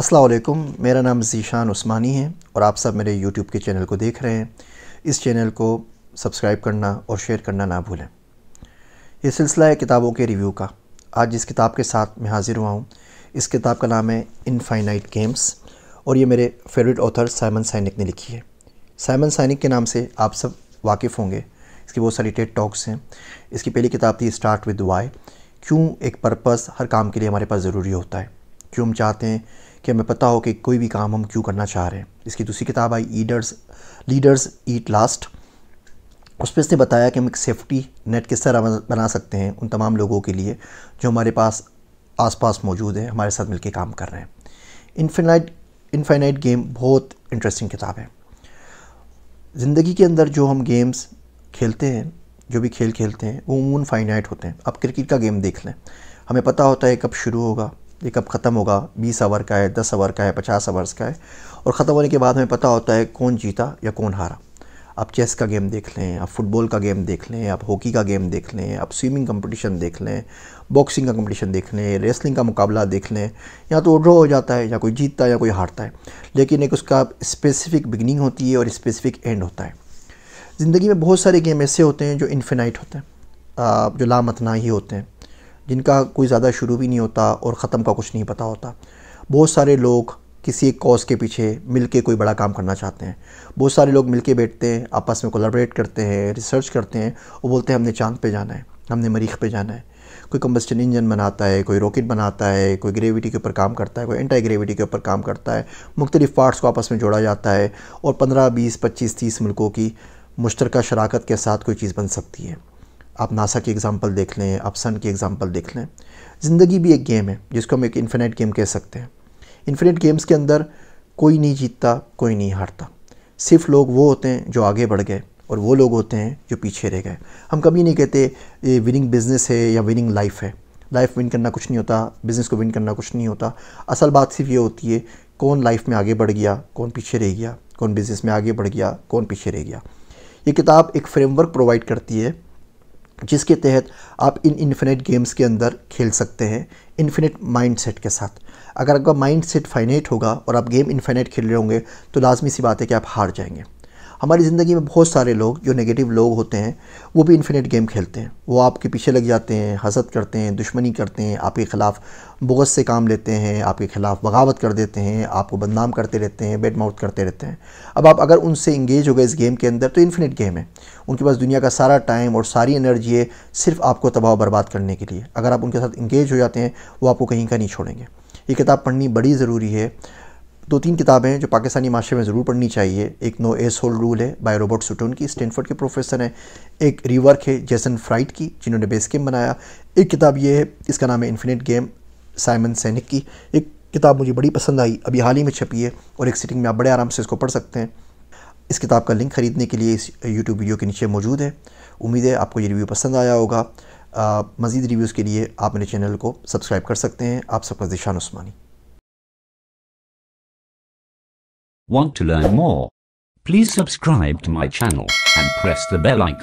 असलकुम मेरा नाम ज़ीशान उस्मानी है और आप सब मेरे यूट्यूब के चैनल को देख रहे हैं इस चैनल को सब्सक्राइब करना और शेयर करना ना भूलें यह सिलसिला है किताबों के रिव्यू का आज जिस किताब के साथ मैं हाज़िर हुआ हूँ इस किताब का नाम है इनफाइनाइट गेम्स और ये मेरे फेवरेट ऑथर साइमन सैनिक ने लिखी है साइमन सैनिक के नाम से आप सब वाकिफ़ होंगे इसकी बहुत सारी टेट टॉक्स हैं इसकी पहली किताब थी स्टार्ट विद वाई क्यों एक पर्पस हर काम के लिए हमारे पास ज़रूरी होता है क्यों हम चाहते हैं कि हमें पता हो कि कोई भी काम हम क्यों करना चाह रहे हैं इसकी दूसरी किताब आई ईडर्स लीडर्स ईट लास्ट उस पर इसने बताया कि हम एक सेफ्टी नेट किस तरह बना सकते हैं उन तमाम लोगों के लिए जो हमारे पास आसपास मौजूद हैं हमारे साथ मिलकर काम कर रहे हैं इनफिनाइट इनफाइनाइट गेम बहुत इंटरेस्टिंग किताब है ज़िंदगी के अंदर जो हम गेम्स खेलते हैं जो भी खेल खेलते हैं वो उमून फाइनाइट होते हैं अब क्रिकेट का गेम देख लें हमें पता होता है कब शुरू होगा ये कब ख़त्म होगा बीस आवर का है दस आवर का है पचास आवर्स का है और ख़त्म होने के बाद हमें पता होता है कौन जीता या कौन हारा आप चेस का गेम देख लें आप फुटबॉल का गेम देख लें आप हॉकी का गेम देख लें आप स्विमिंग कंपटीशन देख लें बॉक्सिंग का कंपटीशन देख लें रेसलिंग का मुकाबला देख लें या तो ड्रॉ हो जाता है या कोई जीतता है या कोई हारता है लेकिन एक उसका स्पेसिफ़िक बिगनिंग होती है और स्पेसिफ़िक एंड होता है ज़िंदगी में बहुत सारे गेम ऐसे होते हैं जो इन्फिनाइट होते हैं जो लामतनाही होते हैं जिनका कोई ज़्यादा शुरू भी नहीं होता और ख़त्म का कुछ नहीं पता होता बहुत सारे लोग किसी एक कॉज के पीछे मिल के कोई बड़ा काम करना चाहते हैं बहुत सारे लोग मिल के बैठते हैं आपस में कोलाबरेट करते हैं रिसर्च करते हैं वो बोलते हैं हमने चांद पे जाना है हमने मरीख पे जाना है कोई कम्बस्टन इंजन बनाता है कोई रॉकेट बनाता है कोई ग्रेविटी के ऊपर काम करता है कोई एंटी ग्रेविटी के ऊपर काम करता है मुख्तलिफ पार्ट्स को आपस में जोड़ा जाता है और पंद्रह बीस पच्चीस तीस मुल्कों की मुश्तरक शराकत के साथ कोई चीज़ बन सकती है आप नासा की एग्ज़ाम्पल देख लें आप सन की एग्ज़ाम्पल देख लें ज़िंदगी भी एक गेम है जिसको हम एक इन्फिनेट गेम कह सकते हैं इन्फिनेट गेम्स के अंदर कोई नहीं जीतता कोई नहीं हारता सिर्फ लोग वो होते हैं जो आगे बढ़ गए और वो लोग होते हैं जो पीछे रह गए हम कभी नहीं कहते ये विनिंग बिज़नेस है या विनिंग लाइफ है लाइफ विन करना कुछ नहीं होता बिज़नेस को विन करना कुछ नहीं होता असल बात सिर्फ ये होती है कौन लाइफ में आगे बढ़ गया कौन पीछे रह गया कौन बिज़नेस में आगे बढ़ गया कौन पीछे रह गया ये किताब एक फ्रेमवर्क प्रोवाइड करती है जिसके तहत आप इन इन्फिनिट गेम्स के अंदर खेल सकते हैं इन्फिनिट माइंड सेट के साथ अगर आपका माइंड सेट फाइनेट होगा और आप गेम इन्फिनिट खेल रहे होंगे तो लाजमी सी बात है कि आप हार जाएंगे हमारी ज़िंदगी में बहुत सारे लोग जो नेगेटिव लोग होते हैं वो भी इन्फिनिट गेम खेलते हैं वो आपके पीछे लग जाते हैं हसद करते हैं दुश्मनी करते हैं आपके ख़िलाफ़ बुगस से काम लेते हैं आपके ख़िलाफ़ बगावत कर देते हैं आपको बदनाम करते रहते हैं बेड माउथ करते रहते हैं अब आप अगर उनसे इंगेज हो गए इस गेम के अंदर तो इन्फिनिट गेम है उनके पास दुनिया का सारा टाइम और सारी एनर्जी है सिर्फ आपको तबाह बर्बाद करने के लिए अगर आप उनके साथ इंगेज हो जाते हैं वो आपको कहीं का नहीं छोड़ेंगे ये किताब पढ़नी बड़ी ज़रूरी है दो तीन किताबें हैं जो पाकिस्तानी माशरे में ज़रूर पढ़नी चाहिए एक नो एस होल रूल है बाय रोबोट सुटोन की स्टैनफोर्ड के प्रोफेसर हैं एक रिवर्क है जैसन फ्राइट की जिन्होंने बेस गेम बनाया एक किताब ये है इसका नाम है इन्फिनिट गेम साइमन सैनिक की एक किताब मुझे बड़ी पसंद आई अभी हाल ही में छपी है और एक सिटिंग में आप बड़े आराम से इसको पढ़ सकते हैं इस किताब का लिंक ख़रीदने के लिए इस यूट्यूब वीडियो के नीचे मौजूद है उम्मीद है आपको ये रिव्यू पसंद आया होगा मज़ीद रिव्यूज़ के लिए आप मेरे चैनल को सब्सक्राइब कर सकते हैं आप सबका दिशान उस्मानी Want to learn more? Please subscribe to my channel and press the bell icon.